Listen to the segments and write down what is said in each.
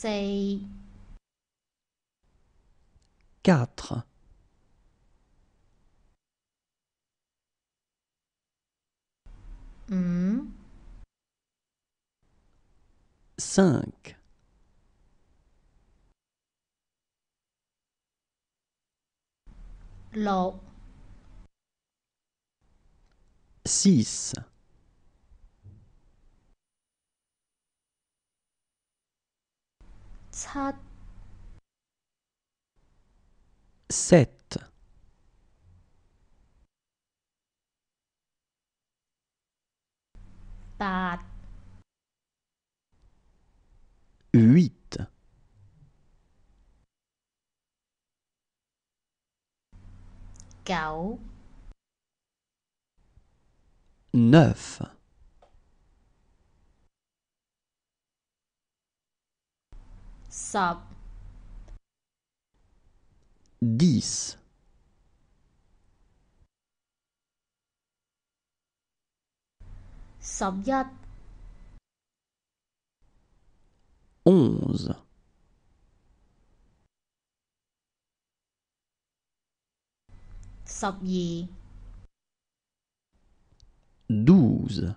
4. Mm. 5. 6. 7 7 8 8 9 9 SAP 10 Subyat 11 Subyi 12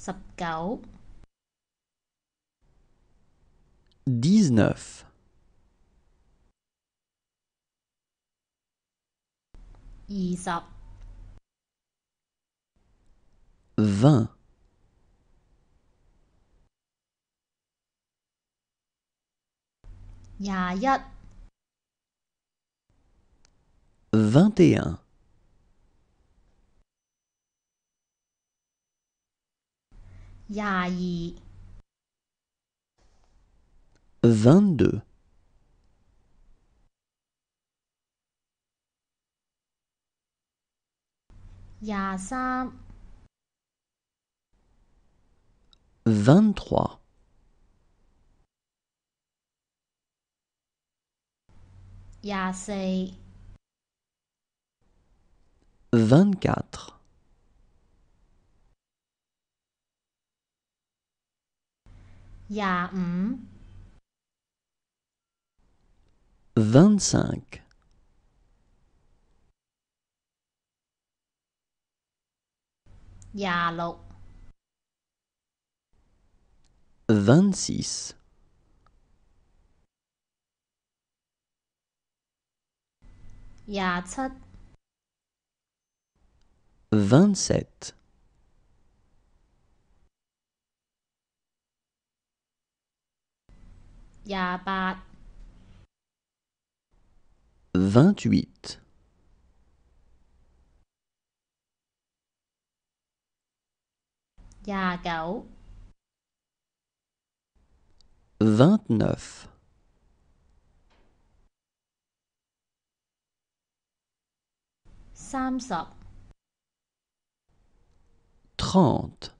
19 19 20 20 21 vingt deux Vingt-trois. vingt 廿五，vingt cinq。廿六，vingt six。廿七，vingt sept。廿八，vingt-huit。廿九，vingt-neuf。三十，trente。Dạ,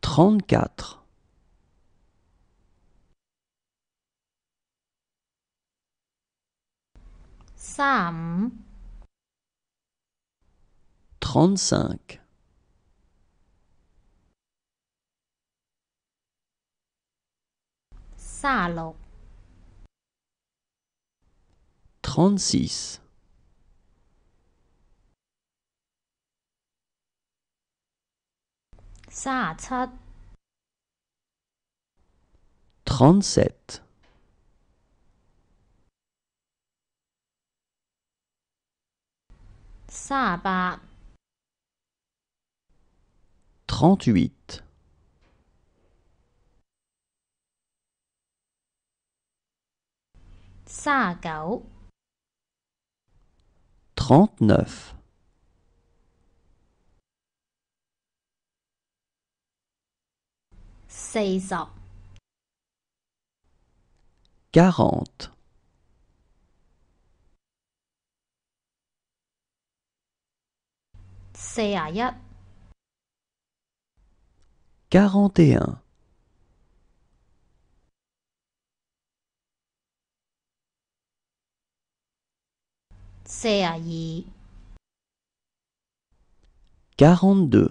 trente quatre Sam, trente-cinq, Salo. trente-six, trente sept trente huit trente neuf 40 Quarante. quarante et un, quarante-deux,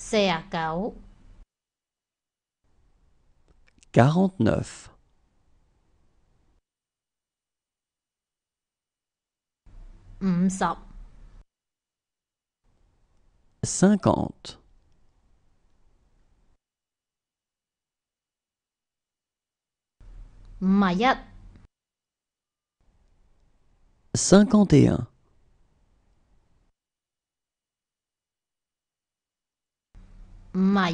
49 49 50 50 51 51 ma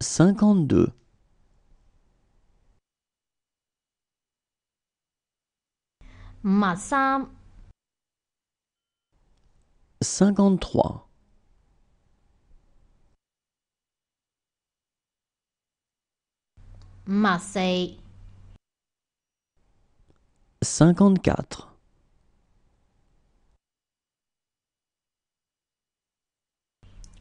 52襪衫53襪四54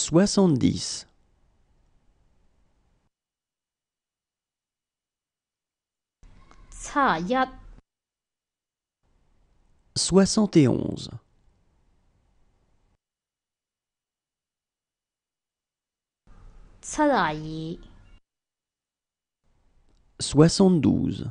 soixante-dix, soixante et onze, soixante douze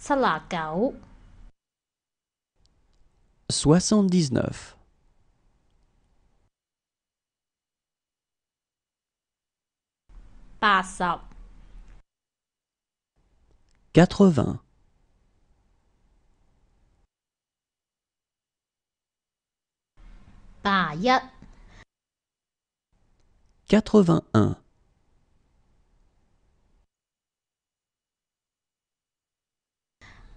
79 80 80 81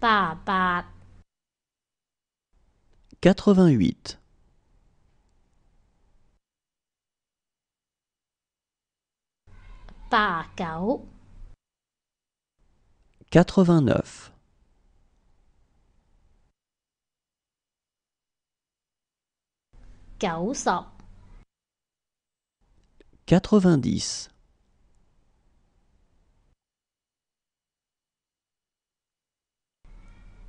88 89 90 90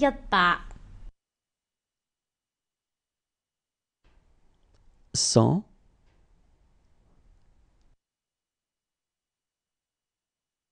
一百。cent